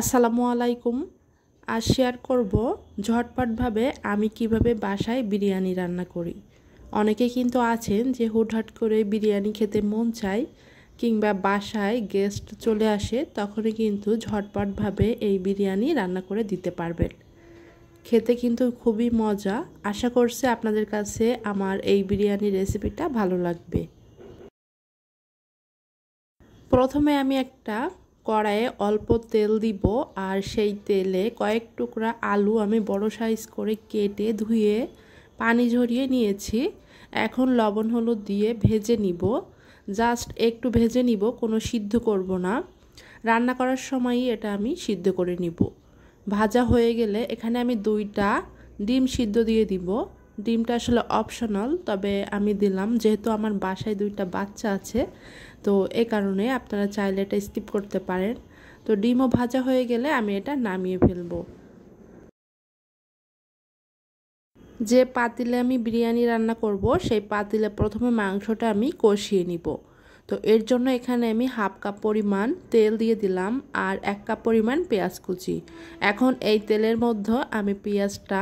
আসসালামু আলাইকুম আজ শেয়ার করব ঝটপটভাবে আমি কিভাবে বাসায় বিরিয়ানি রান্না করি অনেকে কিন্তু আছেন যে হুটহাট করে বিরিয়ানি খেতে মন চায় কিংবা বাসায় গেস্ট চলে আসে তখনই কিন্তু ঝটপটভাবে এই বিরিয়ানি রান্না করে দিতে পারবেন খেতে কিন্তু খুবই মজা আশা করছি আপনাদের কাছে আমার এই বিরিয়ানি রেসিপিটা ভালো লাগবে প্রথমে আমি একটা কড়াইয়ে অল্প তেল দিব আর সেই তেলে কয়েক টুকরা আলু আমি বড় সাইজ করে কেটে ধুয়ে পানি ঝরিয়ে নিয়েছি এখন লবণ হলুদ দিয়ে ভেজে নিব জাস্ট একটু ভেজে নিব কোনো সিদ্ধ করব না রান্না করার সময়ই এটা আমি সিদ্ধ করে নিব ভাজা হয়ে গেলে এখানে আমি দুইটা ডিম সিদ্ধ দিয়ে দিব ডিমটা আসলে অপশনাল তবে আমি দিলাম যেহেতু আমার বাসায় দুইটা বাচ্চা আছে তো এ কারণে আপনারা চাইলে এটা স্কিপ করতে পারেন তো ডিমও ভাজা হয়ে গেলে আমি এটা নামিয়ে ফেলবো যে পাতিলে আমি বিরিয়ানি রান্না করব সেই পাতিলে প্রথমে মাংসটা আমি কষিয়ে নিব তো এর জন্য এখানে আমি হাফ কাপ পরিমাণ তেল দিয়ে দিলাম আর এক কাপ পরিমাণ পেঁয়াজ কুচি এখন এই তেলের মধ্যে আমি পেঁয়াজটা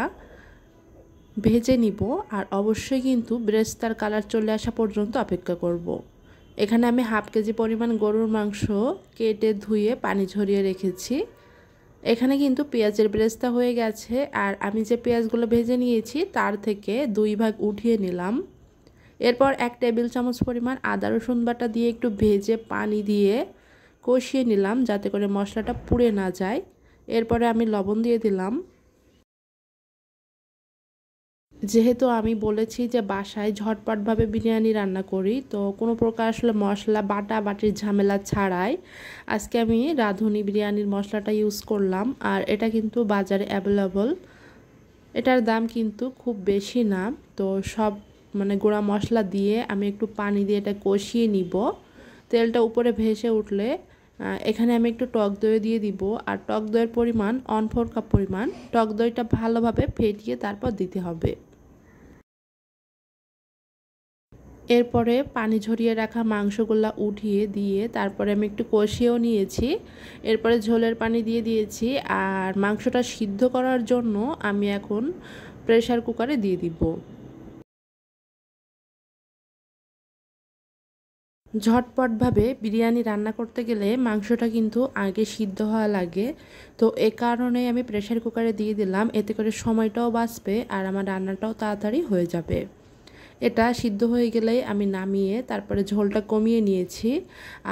ভেজে নিব আর অবশ্যই কিন্তু ব্রেস্তার কালার চলে আসা পর্যন্ত অপেক্ষা করব। এখানে আমি হাফ কেজি পরিমাণ গরুর মাংস কেটে ধুয়ে পানি ঝরিয়ে রেখেছি এখানে কিন্তু পেঁয়াজের ব্রেস্তা হয়ে গেছে আর আমি যে পেঁয়াজগুলো ভেজে নিয়েছি তার থেকে দুই ভাগ উঠিয়ে নিলাম এরপর এক টেবিল চামচ পরিমাণ আদা রসুন বাটা দিয়ে একটু ভেজে পানি দিয়ে কষিয়ে নিলাম যাতে করে মশলাটা পুড়ে না যায় এরপরে আমি লবণ দিয়ে দিলাম যেহেতু আমি বলেছি যে বাসায় ঝটপটভাবে বিরিয়ানি রান্না করি তো কোনো প্রকার আসলে মশলা বাটা বাটির ঝামেলা ছাড়াই আজকে আমি রাঁধুনি বিরিয়ানির মশলাটা ইউজ করলাম আর এটা কিন্তু বাজারে অ্যাভেলেবল এটার দাম কিন্তু খুব বেশি না তো সব মানে গুঁড়া মশলা দিয়ে আমি একটু পানি দিয়ে এটা কষিয়ে নিব তেলটা উপরে ভেসে উঠলে এখানে আমি একটু টক দই দিয়ে দিব আর টক দইয়ের পরিমাণ অনফোর কাপ পরিমাণ টক দইটা ভালোভাবে ফেটিয়ে তারপর দিতে হবে এরপরে পানি ঝরিয়ে রাখা মাংসগুলা উঠিয়ে দিয়ে তারপরে আমি একটু কষিয়েও নিয়েছি এরপরে ঝোলের পানি দিয়ে দিয়েছি আর মাংসটা সিদ্ধ করার জন্য আমি এখন প্রেশার কুকারে দিয়ে দিব ঝটপটভাবে বিরিয়ানি রান্না করতে গেলে মাংসটা কিন্তু আগে সিদ্ধ হওয়া লাগে তো এ কারণে আমি প্রেশার কুকারে দিয়ে দিলাম এতে করে সময়টাও বাঁচবে আর আমার রান্নাটাও তাড়াতাড়ি হয়ে যাবে এটা সিদ্ধ হয়ে গেলেই আমি নামিয়ে তারপরে ঝোলটা কমিয়ে নিয়েছি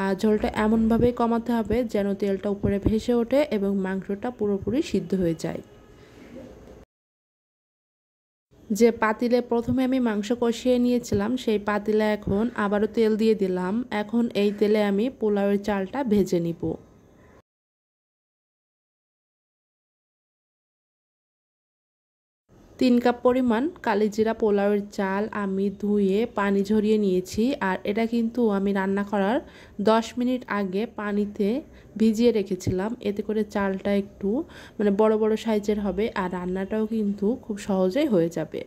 আর ঝোলটা এমনভাবে কমাতে হবে যেন তেলটা উপরে ভেসে ওঠে এবং মাংসটা পুরোপুরি সিদ্ধ হয়ে যায় যে পাতিলে প্রথমে আমি মাংস কষিয়ে নিয়েছিলাম সেই পাতিলে এখন আবারও তেল দিয়ে দিলাম এখন এই তেলে আমি পোলাওয়ের চালটা ভেজে নিব তিন কাপ পরিমাণ কালিজিরা পোলাওয়ের চাল আমি ধুয়ে পানি ঝরিয়ে নিয়েছি আর এটা কিন্তু আমি রান্না করার 10 মিনিট আগে পানিতে ভিজিয়ে রেখেছিলাম এতে করে চালটা একটু মানে বড় বড় সাইজের হবে আর রান্নাটাও কিন্তু খুব সহজেই হয়ে যাবে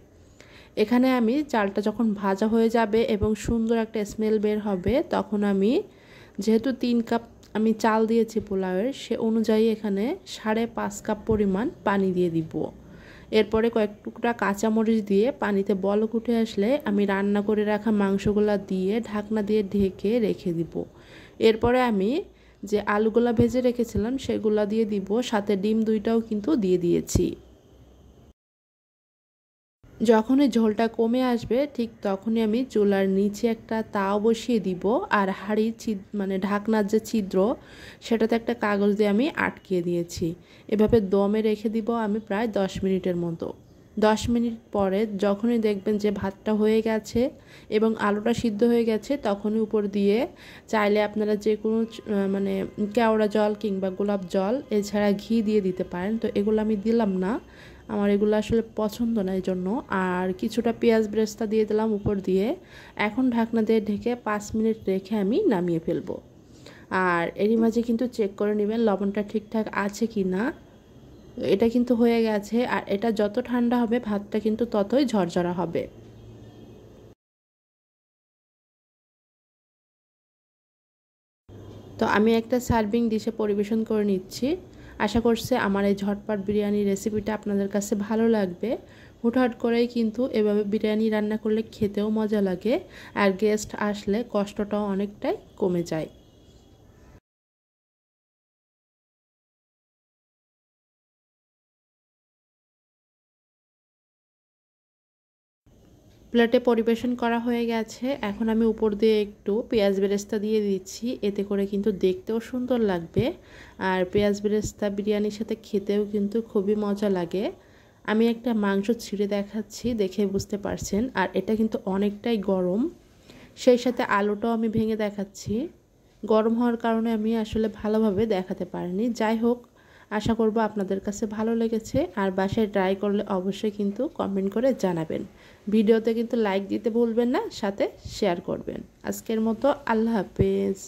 এখানে আমি চালটা যখন ভাজা হয়ে যাবে এবং সুন্দর একটা স্মেল বের হবে তখন আমি যেহেতু তিন কাপ আমি চাল দিয়েছি পোলাওয়ের সে অনুযায়ী এখানে সাড়ে পাঁচ কাপ পরিমাণ পানি দিয়ে দিব এরপরে কয়েক টুকরা কাঁচামরিচ দিয়ে পানিতে বলক উঠে আসলে আমি রান্না করে রাখা মাংসগুলা দিয়ে ঢাকনা দিয়ে ঢেকে রেখে দিব এরপরে আমি যে আলুগুলা ভেজে রেখেছিলাম সেগুলা দিয়ে দিব সাথে ডিম দুইটাও কিন্তু দিয়ে দিয়েছি যখনই ঝোলটা কমে আসবে ঠিক তখনই আমি চুলার নিচে একটা তাও বসিয়ে দিব আর হাড়ি ছিদ মানে ঢাকনার যে ছিদ্র সেটাতে একটা কাগজ দিয়ে আমি আটকিয়ে দিয়েছি এভাবে দমে রেখে দিব আমি প্রায় দশ মিনিটের মতো দশ মিনিট পরে যখনই দেখবেন যে ভাতটা হয়ে গেছে এবং আলুটা সিদ্ধ হয়ে গেছে তখনই উপর দিয়ে চাইলে আপনারা যে কোনো মানে কেওড়া জল কিংবা গোলাপ জল এছাড়া ঘি দিয়ে দিতে পারেন তো এগুলো আমি দিলাম না আমার এগুলো আসলে পছন্দ না এই জন্য আর কিছুটা পেঁয়াজ ব্রেস্তা দিয়ে দিলাম উপর দিয়ে এখন ঢাকনা দিয়ে ঢেকে পাঁচ মিনিট রেখে আমি নামিয়ে ফেলবো আর এরই মাঝে কিন্তু চেক করে নেবেন লবণটা ঠিকঠাক আছে কি না এটা কিন্তু হয়ে গেছে আর এটা যত ঠান্ডা হবে ভাতটা কিন্তু ততই ঝরঝরা হবে তো আমি একটা সার্ভিং ডিশে পরিবেশন করে নিচ্ছি আশা করছে আমার এই ঝটপাট বিরিয়ানি রেসিপিটা আপনাদের কাছে ভালো লাগবে হুটহাট করেই কিন্তু এভাবে বিরিয়ানি রান্না করলে খেতেও মজা লাগে আর গেস্ট আসলে কষ্টটাও অনেকটাই কমে যায় প্লেটে পরিবেশন করা হয়ে গেছে এখন আমি উপর দিয়ে একটু পেঁয়াজ বেরেস্তা দিয়ে দিচ্ছি এতে করে কিন্তু দেখতেও সুন্দর লাগবে আর পেঁয়াজ বেরেস্তা বিরিয়ানির সাথে খেতেও কিন্তু খুবই মজা লাগে আমি একটা মাংস ছিঁড়ে দেখাচ্ছি দেখে বুঝতে পারছেন আর এটা কিন্তু অনেকটাই গরম সেই সাথে আলুটাও আমি ভেঙে দেখাচ্ছি গরম হওয়ার কারণে আমি আসলে ভালোভাবে দেখাতে পারিনি যাই হোক আশা করব আপনাদের কাছে ভালো লেগেছে আর বাসায় ট্রাই করলে অবশ্যই কিন্তু কমেন্ট করে জানাবেন ভিডিওতে কিন্তু লাইক দিতে ভুলবেন না সাথে শেয়ার করবেন আজকের মতো আল্লাহ হাফেজ